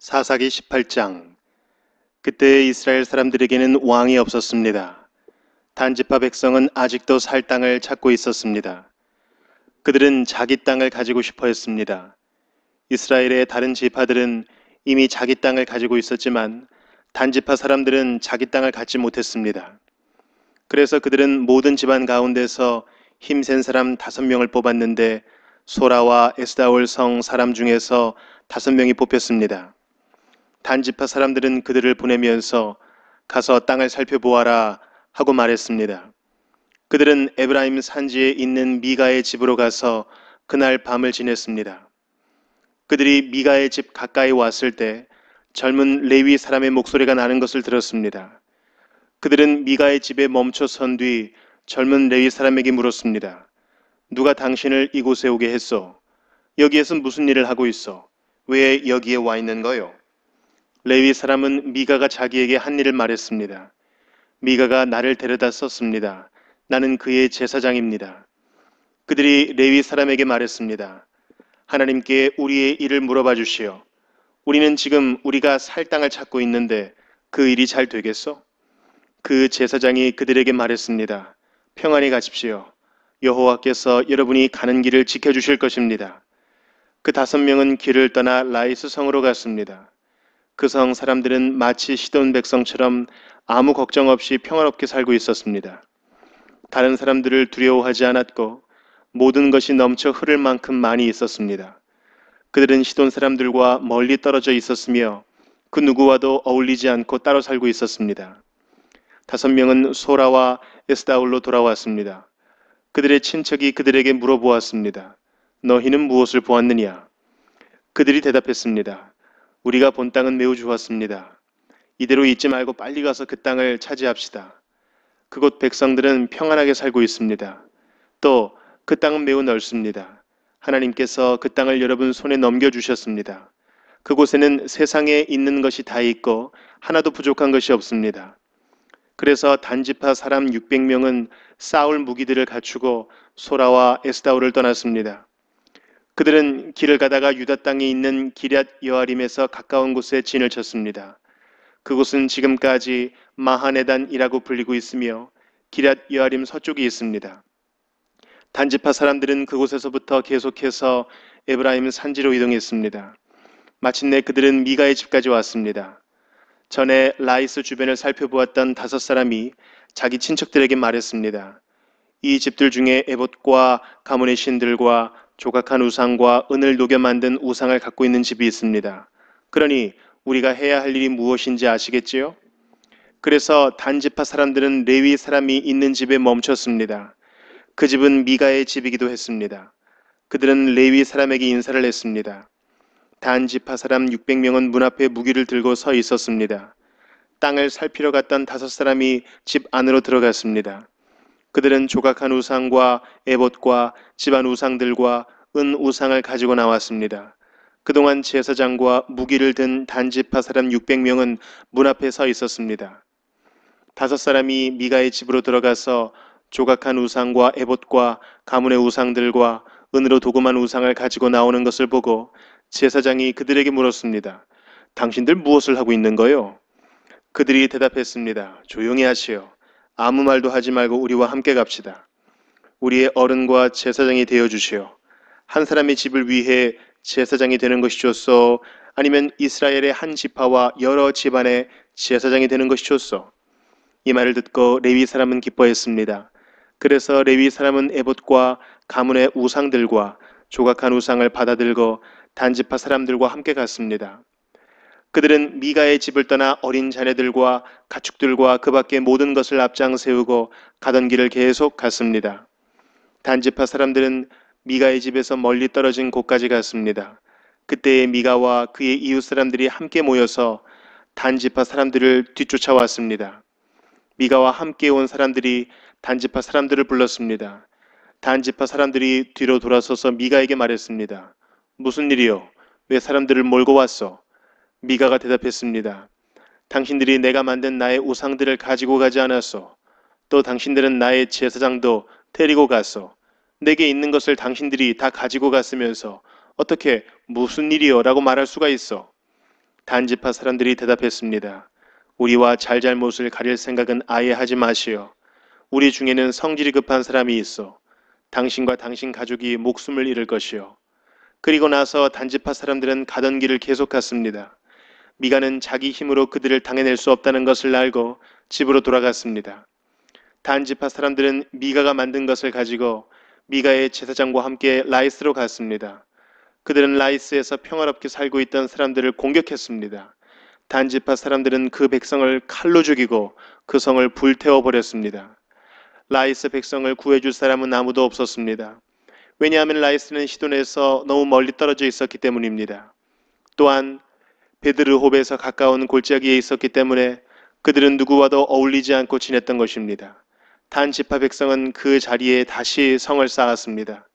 사사기 18장 그때 이스라엘 사람들에게는 왕이 없었습니다. 단지파 백성은 아직도 살 땅을 찾고 있었습니다. 그들은 자기 땅을 가지고 싶어 했습니다. 이스라엘의 다른 지파들은 이미 자기 땅을 가지고 있었지만 단지파 사람들은 자기 땅을 갖지 못했습니다. 그래서 그들은 모든 집안 가운데서 힘센 사람 다섯 명을 뽑았는데 소라와 에스다올 성 사람 중에서 다섯 명이 뽑혔습니다. 단지파 사람들은 그들을 보내면서 가서 땅을 살펴보아라 하고 말했습니다. 그들은 에브라임 산지에 있는 미가의 집으로 가서 그날 밤을 지냈습니다. 그들이 미가의 집 가까이 왔을 때 젊은 레위 사람의 목소리가 나는 것을 들었습니다. 그들은 미가의 집에 멈춰 선 뒤 젊은 레위 사람에게 물었습니다. 누가 당신을 이곳에 오게 했소? 여기에서 무슨 일을 하고 있어? 왜 여기에 와 있는 거요? 레위 사람은 미가가 자기에게 한 일을 말했습니다. 미가가 나를 데려다 썼습니다. 나는 그의 제사장입니다. 그들이 레위 사람에게 말했습니다. 하나님께 우리의 일을 물어봐 주시오. 우리는 지금 우리가 살 땅을 찾고 있는데 그 일이 잘 되겠소? 그 제사장이 그들에게 말했습니다. 평안히 가십시오. 여호와께서 여러분이 가는 길을 지켜주실 것입니다. 그 다섯 명은 길을 떠나 라이스 성으로 갔습니다. 그성 사람들은 마치 시돈 백성처럼 아무 걱정 없이 평화롭게 살고 있었습니다. 다른 사람들을 두려워하지 않았고 모든 것이 넘쳐 흐를 만큼 많이 있었습니다. 그들은 시돈 사람들과 멀리 떨어져 있었으며 그 누구와도 어울리지 않고 따로 살고 있었습니다. 다섯 명은 소라와 에스다울로 돌아왔습니다. 그들의 친척이 그들에게 물어보았습니다. 너희는 무엇을 보았느냐? 그들이 대답했습니다. 우리가 본 땅은 매우 좋았습니다. 이대로 잊지 말고 빨리 가서 그 땅을 차지합시다. 그곳 백성들은 평안하게 살고 있습니다. 또 그 땅은 매우 넓습니다. 하나님께서 그 땅을 여러분 손에 넘겨주셨습니다. 그곳에는 세상에 있는 것이 다 있고 하나도 부족한 것이 없습니다. 그래서 단지파 사람 600명은 싸울 무기들을 갖추고 소라와 에스다우를 떠났습니다. 그들은 길을 가다가 유다 땅에 있는 기랏 여아림에서 가까운 곳에 진을 쳤습니다. 그곳은 지금까지 마하네단이라고 불리고 있으며 기랏 여아림 서쪽에 있습니다. 단지파 사람들은 그곳에서부터 계속해서 에브라임 산지로 이동했습니다. 마침내 그들은 미가의 집까지 왔습니다. 전에 라이스 주변을 살펴보았던 다섯 사람이 자기 친척들에게 말했습니다. 이 집들 중에 에봇과 가문의 신들과 조각한 우상과 은을 녹여 만든 우상을 갖고 있는 집이 있습니다. 그러니 우리가 해야 할 일이 무엇인지 아시겠지요? 그래서 단지파 사람들은 레위 사람이 있는 집에 멈췄습니다. 그 집은 미가의 집이기도 했습니다. 그들은 레위 사람에게 인사를 했습니다. 단지파 사람 600명은 문 앞에 무기를 들고 서 있었습니다. 땅을 살피러 갔던 다섯 사람이 집 안으로 들어갔습니다. 그들은 조각한 우상과 에봇과 집안 우상들과 은 우상을 가지고 나왔습니다. 그동안 제사장과 무기를 든 단지파 사람 600명은 문 앞에 서 있었습니다. 다섯 사람이 미가의 집으로 들어가서 조각한 우상과 에봇과 가문의 우상들과 은으로 도금한 우상을 가지고 나오는 것을 보고 제사장이 그들에게 물었습니다. 당신들 무엇을 하고 있는 거요? 그들이 대답했습니다. 조용히 하시오. 아무 말도 하지 말고 우리와 함께 갑시다. 우리의 어른과 제사장이 되어 주시오. 한 사람의 집을 위해 제사장이 되는 것이 좋소. 아니면 이스라엘의 한 지파와 여러 집안의 제사장이 되는 것이 좋소. 이 말을 듣고 레위 사람은 기뻐했습니다. 그래서 레위 사람은 에봇과 가문의 우상들과 조각한 우상을 받아들고 단지파 사람들과 함께 갔습니다. 그들은 미가의 집을 떠나 어린 자네들과 가축들과 그 밖의 모든 것을 앞장 세우고 가던 길을 계속 갔습니다. 단지파 사람들은 미가의 집에서 멀리 떨어진 곳까지 갔습니다. 그때의 미가와 그의 이웃 사람들이 함께 모여서 단지파 사람들을 뒤쫓아왔습니다. 미가와 함께 온 사람들이 단지파 사람들을 불렀습니다. 단지파 사람들이 뒤로 돌아서서 미가에게 말했습니다. 무슨 일이요? 왜 사람들을 몰고 왔어? 미가가 대답했습니다. 당신들이 내가 만든 나의 우상들을 가지고 가지 않았소. 또 당신들은 나의 제사장도 데리고 갔소. 내게 있는 것을 당신들이 다 가지고 갔으면서 어떻게 무슨 일이여 라고 말할 수가 있어. 단지파 사람들이 대답했습니다. 우리와 잘잘못을 가릴 생각은 아예 하지 마시오. 우리 중에는 성질이 급한 사람이 있어. 당신과 당신 가족이 목숨을 잃을 것이오 그리고 나서 단지파 사람들은 가던 길을 계속 갔습니다. 미가는 자기 힘으로 그들을 당해낼 수 없다는 것을 알고 집으로 돌아갔습니다. 단지파 사람들은 미가가 만든 것을 가지고 미가의 제사장과 함께 라이스로 갔습니다. 그들은 라이스에서 평화롭게 살고 있던 사람들을 공격했습니다. 단지파 사람들은 그 백성을 칼로 죽이고 그 성을 불태워 버렸습니다. 라이스 백성을 구해줄 사람은 아무도 없었습니다. 왜냐하면 라이스는 시돈에서 너무 멀리 떨어져 있었기 때문입니다. 또한 베드르홉에서 가까운 골짜기에 있었기 때문에 그들은 누구와도 어울리지 않고 지냈던 것입니다. 단 지파 백성은 그 자리에 다시 성을 쌓았습니다.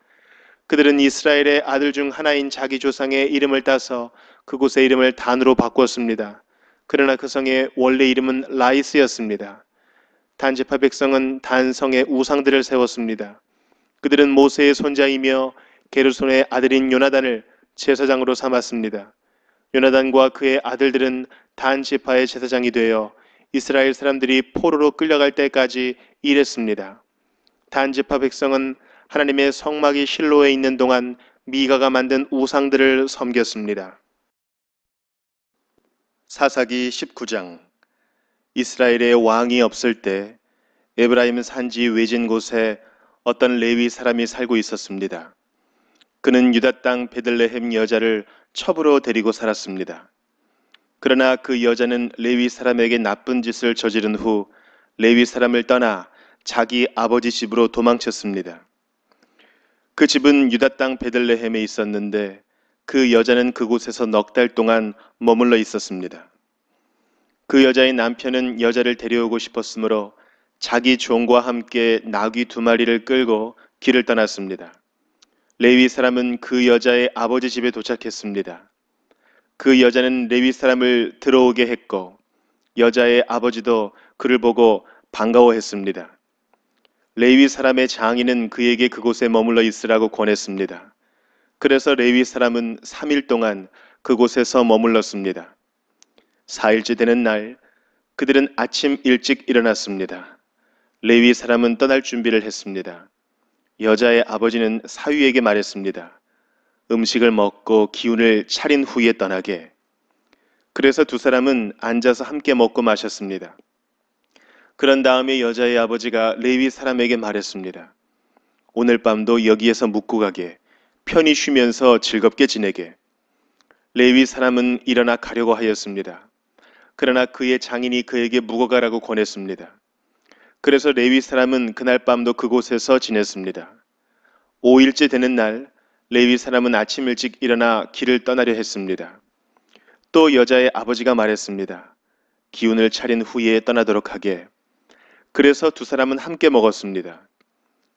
그들은 이스라엘의 아들 중 하나인 자기 조상의 이름을 따서 그곳의 이름을 단으로 바꾸었습니다. 그러나 그 성의 원래 이름은 라이스였습니다. 단지파 백성은 단성의 우상들을 세웠습니다. 그들은 모세의 손자이며 게르손의 아들인 요나단을 제사장으로 삼았습니다. 요나단과 그의 아들들은 단 지파의 제사장이 되어 이스라엘 사람들이 포로로 끌려갈 때까지 일했습니다. 단 지파 백성은 하나님의 성막이 실로에 있는 동안 미가가 만든 우상들을 섬겼습니다. 사사기 19장 이스라엘의 왕이 없을 때 에브라임 산지 외진 곳에 어떤 레위 사람이 살고 있었습니다. 그는 유다 땅 베들레헴 여자를 첩으로 데리고 살았습니다. 그러나 그 여자는 레위 사람에게 나쁜 짓을 저지른 후 레위 사람을 떠나 자기 아버지 집으로 도망쳤습니다. 그 집은 유다 땅 베들레헴에 있었는데 그 여자는 그곳에서 넉 달 동안 머물러 있었습니다. 그 여자의 남편은 여자를 데려오고 싶었으므로 자기 종과 함께 나귀 두 마리를 끌고 길을 떠났습니다. 레위 사람은 그 여자의 아버지 집에 도착했습니다. 그 여자는 레위 사람을 들어오게 했고 여자의 아버지도 그를 보고 반가워했습니다. 레위 사람의 장인은 그에게 그곳에 머물러 있으라고 권했습니다. 그래서 레위 사람은 3일 동안 그곳에서 머물렀습니다. 4일째 되는 날 그들은 아침 일찍 일어났습니다. 레위 사람은 떠날 준비를 했습니다. 여자의 아버지는 사위에게 말했습니다. 음식을 먹고 기운을 차린 후에 떠나게. 그래서 두 사람은 앉아서 함께 먹고 마셨습니다. 그런 다음에 여자의 아버지가 레위 사람에게 말했습니다. 오늘 밤도 여기에서 묵고 가게. 편히 쉬면서 즐겁게 지내게. 레위 사람은 일어나 가려고 하였습니다. 그러나 그의 장인이 그에게 묵어가라고 권했습니다. 그래서 레위 사람은 그날 밤도 그곳에서 지냈습니다. 5일째 되는 날 레위 사람은 아침 일찍 일어나 길을 떠나려 했습니다. 또 여자의 아버지가 말했습니다. 기운을 차린 후에 떠나도록 하게. 그래서 두 사람은 함께 먹었습니다.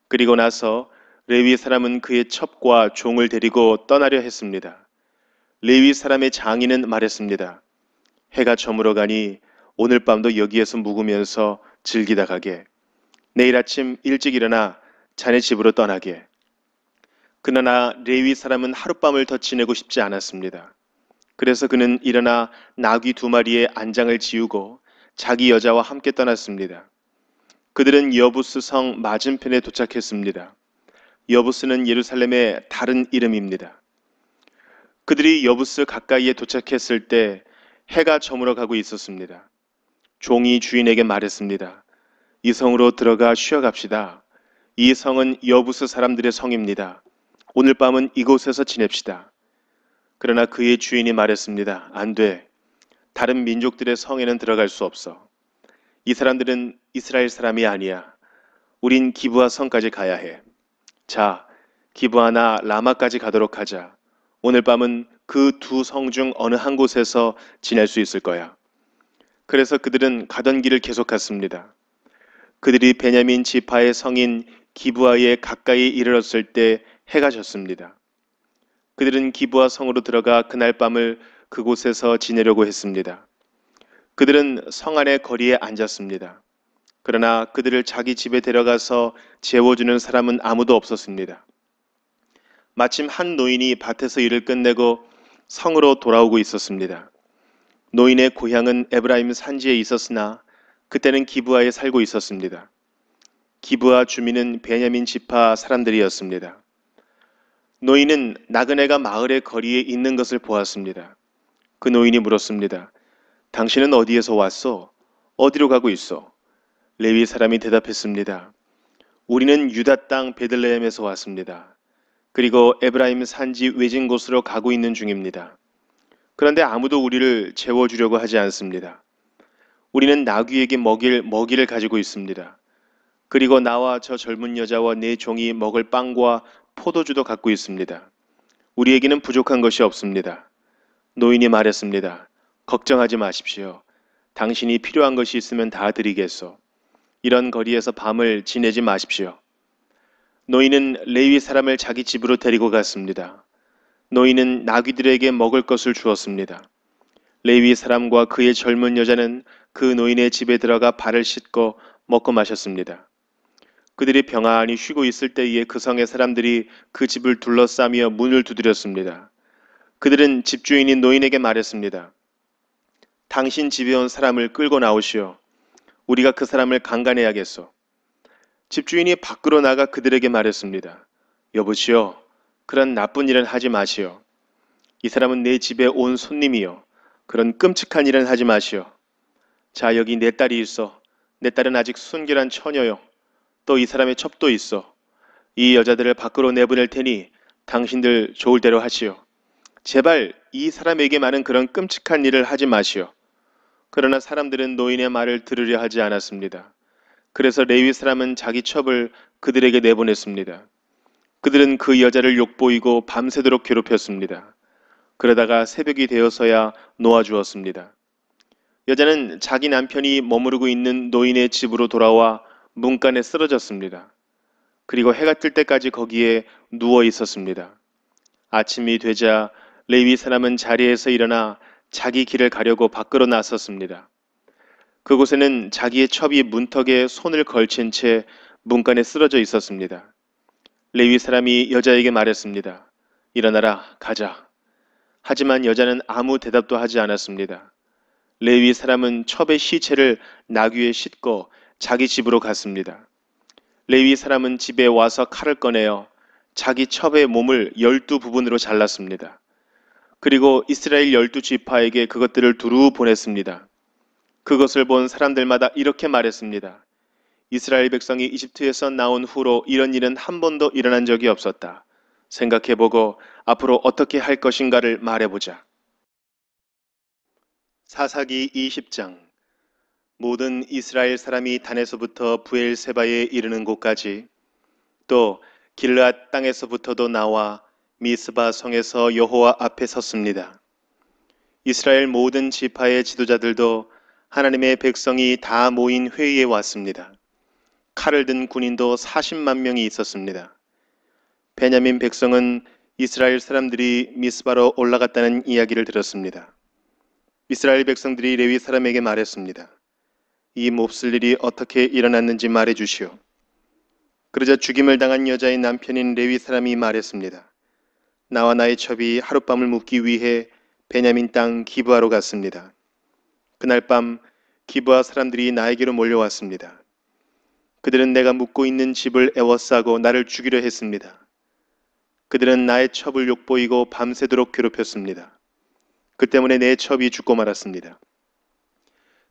그리고 나서 레위 사람은 그의 첩과 종을 데리고 떠나려 했습니다. 레위 사람의 장인은 말했습니다. 해가 저물어 가니 오늘 밤도 여기에서 묵으면서 즐기다 가게. 내일 아침 일찍 일어나 자네 집으로 떠나게. 그러나 레위 사람은 하룻밤을 더 지내고 싶지 않았습니다. 그래서 그는 일어나 나귀 두 마리의 안장을 지우고 자기 여자와 함께 떠났습니다. 그들은 여부스 성 맞은편에 도착했습니다. 여부스는 예루살렘의 다른 이름입니다. 그들이 여부스 가까이에 도착했을 때 해가 저물어 가고 있었습니다. 종이 주인에게 말했습니다. 이 성으로 들어가 쉬어갑시다. 이 성은 여부스 사람들의 성입니다. 오늘 밤은 이곳에서 지냅시다. 그러나 그의 주인이 말했습니다. 안 돼. 다른 민족들의 성에는 들어갈 수 없어. 이 사람들은 이스라엘 사람이 아니야. 우린 기부하 성까지 가야 해. 자, 기부하나 라마까지 가도록 하자. 오늘 밤은 그 두 성 중 어느 한 곳에서 지낼 수 있을 거야. 그래서 그들은 가던 길을 계속 갔습니다. 그들이 베냐민 지파의 성인 기부하에 가까이 이르렀을 때 해가 졌습니다. 그들은 기부하 성으로 들어가 그날 밤을 그곳에서 지내려고 했습니다. 그들은 성 안의 거리에 앉았습니다. 그러나 그들을 자기 집에 데려가서 재워주는 사람은 아무도 없었습니다. 마침 한 노인이 밭에서 일을 끝내고 성으로 돌아오고 있었습니다. 노인의 고향은 에브라임 산지에 있었으나 그때는 기부아에 살고 있었습니다. 기부아 주민은 베냐민 지파 사람들이었습니다. 노인은 나그네가 마을의 거리에 있는 것을 보았습니다. 그 노인이 물었습니다. 당신은 어디에서 왔소? 어디로 가고 있어? 레위 사람이 대답했습니다. 우리는 유다 땅 베들레헴에서 왔습니다. 그리고 에브라임 산지 외진 곳으로 가고 있는 중입니다. 그런데 아무도 우리를 재워주려고 하지 않습니다. 우리는 나귀에게 먹일 먹이를 가지고 있습니다. 그리고 나와 저 젊은 여자와 내 네 종이 먹을 빵과 포도주도 갖고 있습니다. 우리에게는 부족한 것이 없습니다. 노인이 말했습니다. 걱정하지 마십시오. 당신이 필요한 것이 있으면 다 드리겠소. 이런 거리에서 밤을 지내지 마십시오. 노인은 레위 사람을 자기 집으로 데리고 갔습니다. 너희는 나귀들에게 먹을 것을 주었습니다. 레위 사람과 그의 젊은 여자는 그 노인의 집에 들어가 발을 씻고 먹고 마셨습니다. 그들이 병안히 아 쉬고 있을 때에 그 성의 사람들이 그 집을 둘러싸며 문을 두드렸습니다. 그들은 집주인인 노인에게 말했습니다. 당신 집에 온 사람을 끌고 나오시오. 우리가 그 사람을 강간해야겠소. 집주인이 밖으로 나가 그들에게 말했습니다. 여보시오, 그런 나쁜 일은 하지 마시오. 이 사람은 내 집에 온 손님이요. 그런 끔찍한 일은 하지 마시오. 자, 여기 내 딸이 있어. 내 딸은 아직 순결한 처녀요. 또 이 사람의 첩도 있어. 이 여자들을 밖으로 내보낼 테니 당신들 좋을 대로 하시오. 제발 이 사람에게만은 그런 끔찍한 일을 하지 마시오. 그러나 사람들은 노인의 말을 들으려 하지 않았습니다. 그래서 레위 사람은 자기 첩을 그들에게 내보냈습니다. 그들은 그 여자를 욕보이고 밤새도록 괴롭혔습니다. 그러다가 새벽이 되어서야 놓아주었습니다. 여자는 자기 남편이 머무르고 있는 노인의 집으로 돌아와 문간에 쓰러졌습니다. 그리고 해가 뜰 때까지 거기에 누워 있었습니다. 아침이 되자 레위 사람은 자리에서 일어나 자기 길을 가려고 밖으로 나섰습니다. 그곳에는 자기의 첩이 문턱에 손을 걸친 채 문간에 쓰러져 있었습니다. 레위 사람이 여자에게 말했습니다. 일어나라, 가자. 하지만 여자는 아무 대답도 하지 않았습니다. 레위 사람은 첩의 시체를 나귀에 싣고 자기 집으로 갔습니다. 레위 사람은 집에 와서 칼을 꺼내어 자기 첩의 몸을 열두 부분으로 잘랐습니다. 그리고 이스라엘 열두 지파에게 그것들을 두루 보냈습니다. 그것을 본 사람들마다 이렇게 말했습니다. 이스라엘 백성이 이집트에서 나온 후로 이런 일은 한 번도 일어난 적이 없었다. 생각해보고 앞으로 어떻게 할 것인가를 말해보자. 사사기 20장 모든 이스라엘 사람이 단에서부터 부엘세바에 이르는 곳까지 또 길르앗 땅에서부터도 나와 미스바 성에서 여호와 앞에 섰습니다. 이스라엘 모든 지파의 지도자들도 하나님의 백성이 다 모인 회의에 왔습니다. 칼을 든 군인도 40만 명이 있었습니다. 베냐민 백성은 이스라엘 사람들이 미스바로 올라갔다는 이야기를 들었습니다. 이스라엘 백성들이 레위 사람에게 말했습니다. 이 몹쓸 일이 어떻게 일어났는지 말해 주시오. 그러자 죽임을 당한 여자의 남편인 레위 사람이 말했습니다. 나와 나의 첩이 하룻밤을 묵기 위해 베냐민 땅기부하러 갔습니다. 그날 밤기부아 사람들이 나에게로 몰려왔습니다. 그들은 내가 묵고 있는 집을 애워싸고 나를 죽이려 했습니다. 그들은 나의 첩을 욕보이고 밤새도록 괴롭혔습니다. 그 때문에 내 첩이 죽고 말았습니다.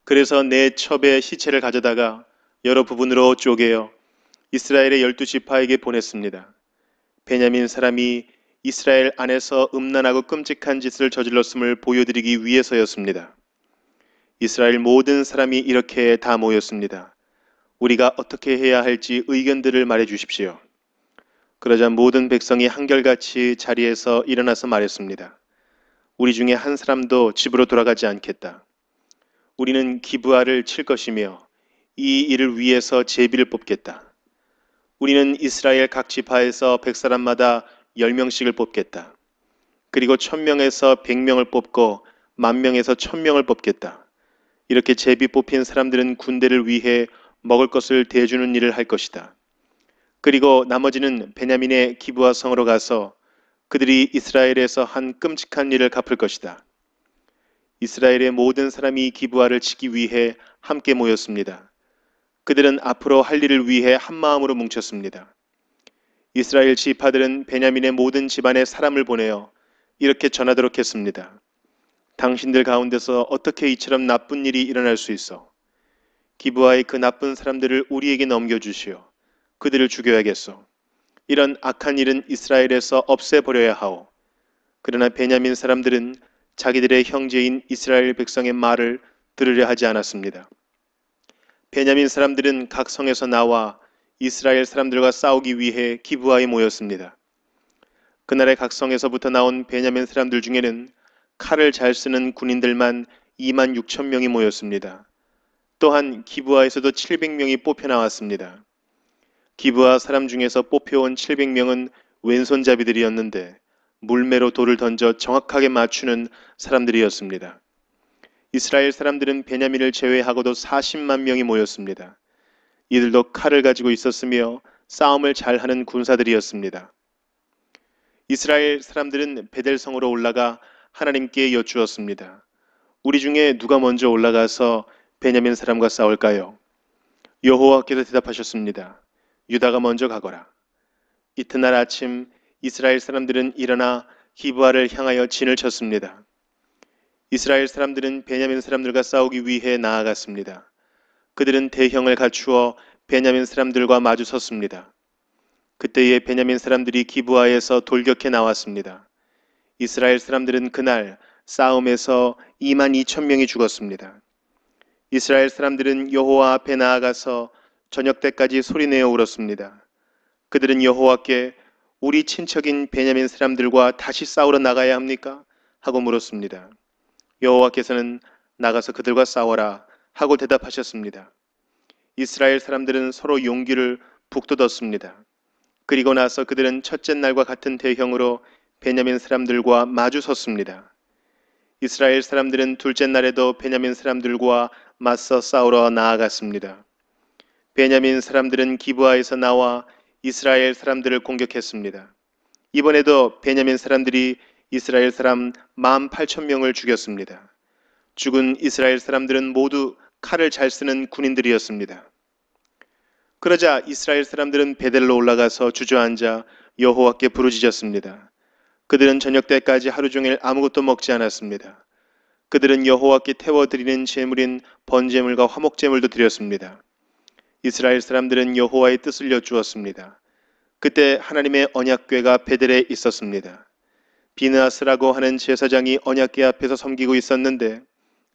그래서 내 첩의 시체를 가져다가 여러 부분으로 쪼개어 이스라엘의 열두 지파에게 보냈습니다. 베냐민 사람이 이스라엘 안에서 음란하고 끔찍한 짓을 저질렀음을 보여드리기 위해서였습니다. 이스라엘 모든 사람이 이렇게 다 모였습니다. 우리가 어떻게 해야 할지 의견들을 말해 주십시오. 그러자 모든 백성이 한결같이 자리에서 일어나서 말했습니다. 우리 중에 한 사람도 집으로 돌아가지 않겠다. 우리는 기부하를 칠 것이며 이 일을 위해서 제비를 뽑겠다. 우리는 이스라엘 각 지파에서 백 사람마다 열 명씩을 뽑겠다. 그리고 천 명에서 백 명을 뽑고 만 명에서 천 명을 뽑겠다. 이렇게 제비 뽑힌 사람들은 군대를 위해 먹을 것을 대주는 일을 할 것이다. 그리고 나머지는 베냐민의 기부와 성으로 가서 그들이 이스라엘에서 한 끔찍한 일을 갚을 것이다. 이스라엘의 모든 사람이 기부아를 치기 위해 함께 모였습니다. 그들은 앞으로 할 일을 위해 한 마음으로 뭉쳤습니다. 이스라엘 지파들은 베냐민의 모든 집안에 사람을 보내어 이렇게 전하도록 했습니다. 당신들 가운데서 어떻게 이처럼 나쁜 일이 일어날 수 있어? 기부하의그 나쁜 사람들을 우리에게 넘겨주시오. 그들을 죽여야겠소. 이런 악한 일은 이스라엘에서 없애버려야 하오. 그러나 베냐민 사람들은 자기들의 형제인 이스라엘 백성의 말을 들으려 하지 않았습니다. 베냐민 사람들은 각 성에서 나와 이스라엘 사람들과 싸우기 위해 기부하에 모였습니다. 그날의 각 성에서부터 나온 베냐민 사람들 중에는 칼을 잘 쓰는 군인들만 2만 6천 명이 모였습니다. 또한 기부하에서도 700명이 뽑혀 나왔습니다. 기부하 사람 중에서 뽑혀온 700명은 왼손잡이들이었는데 물매로 돌을 던져 정확하게 맞추는 사람들이었습니다. 이스라엘 사람들은 베냐민을 제외하고도 40만 명이 모였습니다. 이들도 칼을 가지고 있었으며 싸움을 잘하는 군사들이었습니다. 이스라엘 사람들은 베델성으로 올라가 하나님께 여쭈었습니다. 우리 중에 누가 먼저 올라가서 베냐민 사람과 싸울까요? 여호와께서 대답하셨습니다. 유다가 먼저 가거라. 이튿날 아침 이스라엘 사람들은 일어나 기브아를 향하여 진을 쳤습니다. 이스라엘 사람들은 베냐민 사람들과 싸우기 위해 나아갔습니다. 그들은 대형을 갖추어 베냐민 사람들과 마주 섰습니다. 그때에 베냐민 사람들이 기브아에서 돌격해 나왔습니다. 이스라엘 사람들은 그날 싸움에서 2만 2천 명이 죽었습니다. 이스라엘 사람들은 여호와 앞에 나아가서 저녁 때까지 소리내어 울었습니다. 그들은 여호와께 우리 친척인 베냐민 사람들과 다시 싸우러 나가야 합니까? 하고 물었습니다. 여호와께서는 나가서 그들과 싸워라 하고 대답하셨습니다. 이스라엘 사람들은 서로 용기를 북돋았습니다. 그리고 나서 그들은 첫째 날과 같은 대형으로 베냐민 사람들과 마주 섰습니다. 이스라엘 사람들은 둘째 날에도 베냐민 사람들과 맞서 싸우러 나아갔습니다. 베냐민 사람들은 기부하에서 나와 이스라엘 사람들을 공격했습니다. 이번에도 베냐민 사람들이 이스라엘 사람 18,000명을 죽였습니다. 죽은 이스라엘 사람들은 모두 칼을 잘 쓰는 군인들이었습니다. 그러자 이스라엘 사람들은 베델로 올라가서 주저앉아 여호와께 부르짖었습니다. 그들은 저녁 때까지 하루 종일 아무것도 먹지 않았습니다. 그들은 여호와께 태워 드리는 제물인 번제물과 화목제물도 드렸습니다. 이스라엘 사람들은 여호와의 뜻을 여쭈었습니다. 그때 하나님의 언약궤가 베델에 있었습니다. 비느아스라고 하는 제사장이 언약궤 앞에서 섬기고 있었는데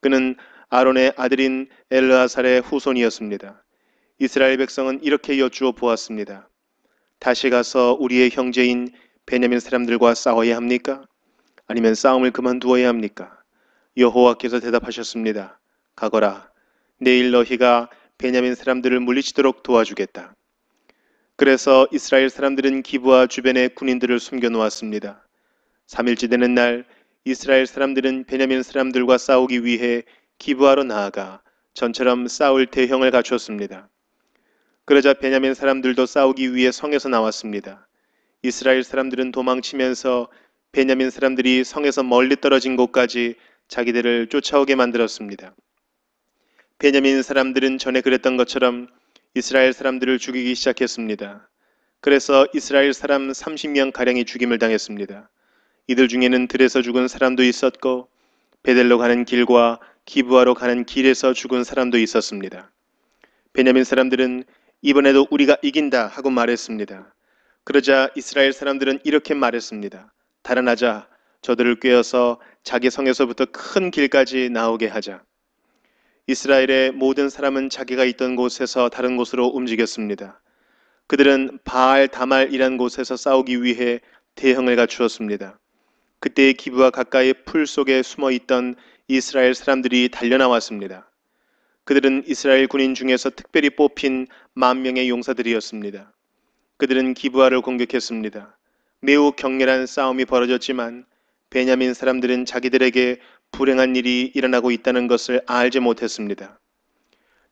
그는 아론의 아들인 엘르아살의 후손이었습니다. 이스라엘 백성은 이렇게 여쭈어 보았습니다. 다시 가서 우리의 형제인 베냐민 사람들과 싸워야 합니까? 아니면 싸움을 그만두어야 합니까? 여호와께서 대답하셨습니다. 가거라. 내일 너희가 베냐민 사람들을 물리치도록 도와주겠다. 그래서 이스라엘 사람들은 기부와 주변의 군인들을 숨겨 놓았습니다. 3일째 되는 날 이스라엘 사람들은 베냐민 사람들과 싸우기 위해 기부하러 나아가 전처럼 싸울 대형을 갖추었습니다. 그러자 베냐민 사람들도 싸우기 위해 성에서 나왔습니다. 이스라엘 사람들은 도망치면서 베냐민 사람들이 성에서 멀리 떨어진 곳까지 자기들을 쫓아오게 만들었습니다. 베냐민 사람들은 전에 그랬던 것처럼 이스라엘 사람들을 죽이기 시작했습니다. 그래서 이스라엘 사람 30명 가량이 죽임을 당했습니다. 이들 중에는 들에서 죽은 사람도 있었고 베델로 가는 길과 기부하러 가는 길에서 죽은 사람도 있었습니다. 베냐민 사람들은 이번에도 우리가 이긴다 하고 말했습니다. 그러자 이스라엘 사람들은 이렇게 말했습니다. 달아나자 저들을 꿰어서 자기 성에서부터 큰 길까지 나오게 하자. 이스라엘의 모든 사람은 자기가 있던 곳에서 다른 곳으로 움직였습니다. 그들은 바알 다말이란 곳에서 싸우기 위해 대형을 갖추었습니다. 그때의 기부와 가까이 풀 속에 숨어 있던 이스라엘 사람들이 달려나왔습니다. 그들은 이스라엘 군인 중에서 특별히 뽑힌 만 명의 용사들이었습니다. 그들은 기부하를 공격했습니다. 매우 격렬한 싸움이 벌어졌지만 베냐민 사람들은 자기들에게 불행한 일이 일어나고 있다는 것을 알지 못했습니다.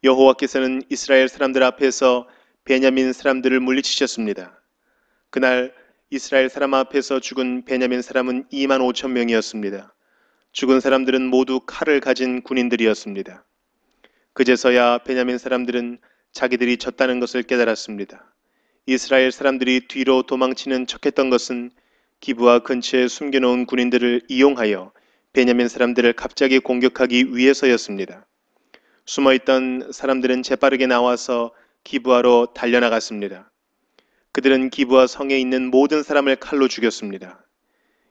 여호와께서는 이스라엘 사람들 앞에서 베냐민 사람들을 물리치셨습니다. 그날 이스라엘 사람 앞에서 죽은 베냐민 사람은 2만 5천 명이었습니다. 죽은 사람들은 모두 칼을 가진 군인들이었습니다. 그제서야 베냐민 사람들은 자기들이 졌다는 것을 깨달았습니다. 이스라엘 사람들이 뒤로 도망치는 척했던 것은 기부와 근처에 숨겨놓은 군인들을 이용하여 베냐민 사람들을 갑자기 공격하기 위해서였습니다. 숨어있던 사람들은 재빠르게 나와서 기부하로 달려나갔습니다. 그들은 기부아 성에 있는 모든 사람을 칼로 죽였습니다.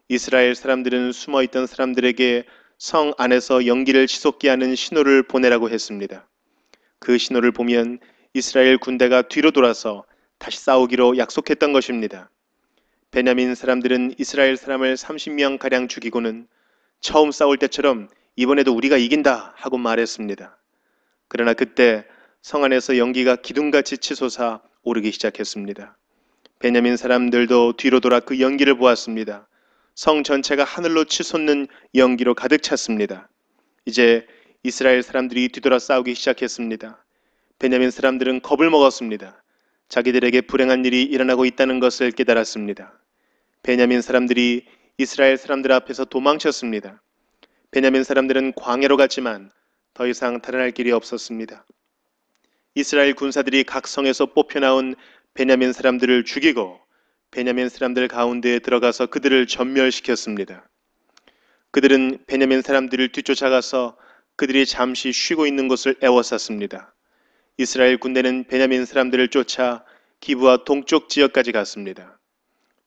이스라엘 사람들은 숨어있던 사람들에게 성 안에서 연기를 치솟게 하는 신호를 보내라고 했습니다. 그 신호를 보면 이스라엘 군대가 뒤로 돌아서 다시 싸우기로 약속했던 것입니다. 베냐민 사람들은 이스라엘 사람을 30명 가량 죽이고는 처음 싸울 때처럼 이번에도 우리가 이긴다 하고 말했습니다. 그러나 그때 성 안에서 연기가 기둥같이 치솟아 오르기 시작했습니다. 베냐민 사람들도 뒤로 돌아 그 연기를 보았습니다. 성 전체가 하늘로 치솟는 연기로 가득 찼습니다. 이제 이스라엘 사람들이 뒤돌아 싸우기 시작했습니다. 베냐민 사람들은 겁을 먹었습니다. 자기들에게 불행한 일이 일어나고 있다는 것을 깨달았습니다. 베냐민 사람들이 이스라엘 사람들 앞에서 도망쳤습니다. 베냐민 사람들은 광해로 갔지만 더 이상 달아날 길이 없었습니다. 이스라엘 군사들이 각 성에서 뽑혀 나온 베냐민 사람들을 죽이고 베냐민 사람들 가운데 들어가서 그들을 전멸시켰습니다. 그들은 베냐민 사람들을 뒤쫓아가서 그들이 잠시 쉬고 있는 곳을 애워쌌습니다. 이스라엘 군대는 베냐민 사람들을 쫓아 기부와 동쪽 지역까지 갔습니다.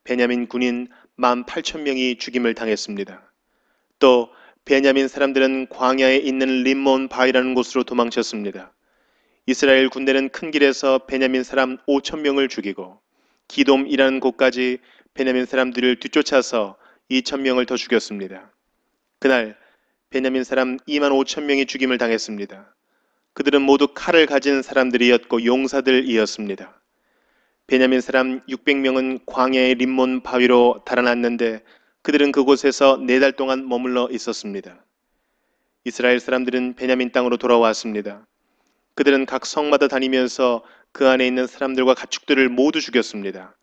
베냐민 군인 18,000명이 죽임을 당했습니다. 또 베냐민 사람들은 광야에 있는 림몬 바이라는 곳으로 도망쳤습니다. 이스라엘 군대는 큰 길에서 베냐민 사람 5,000명을 죽이고 기돔이라는 곳까지 베냐민 사람들을 뒤쫓아서 2,000명을 더 죽였습니다. 그날 베냐민 사람 2만 5천 명이 죽임을 당했습니다. 그들은 모두 칼을 가진 사람들이었고 용사들이었습니다. 베냐민 사람 600명은 광야의 림몬 바위로 달아났는데 그들은 그곳에서 네 달 동안 머물러 있었습니다. 이스라엘 사람들은 베냐민 땅으로 돌아왔습니다. 그들은 각 성마다 다니면서 그 안에 있는 사람들과 가축들을 모두 죽였습니다.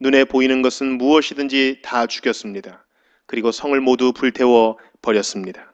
눈에 보이는 것은 무엇이든지 다 죽였습니다. 그리고 성을 모두 불태워 버렸습니다.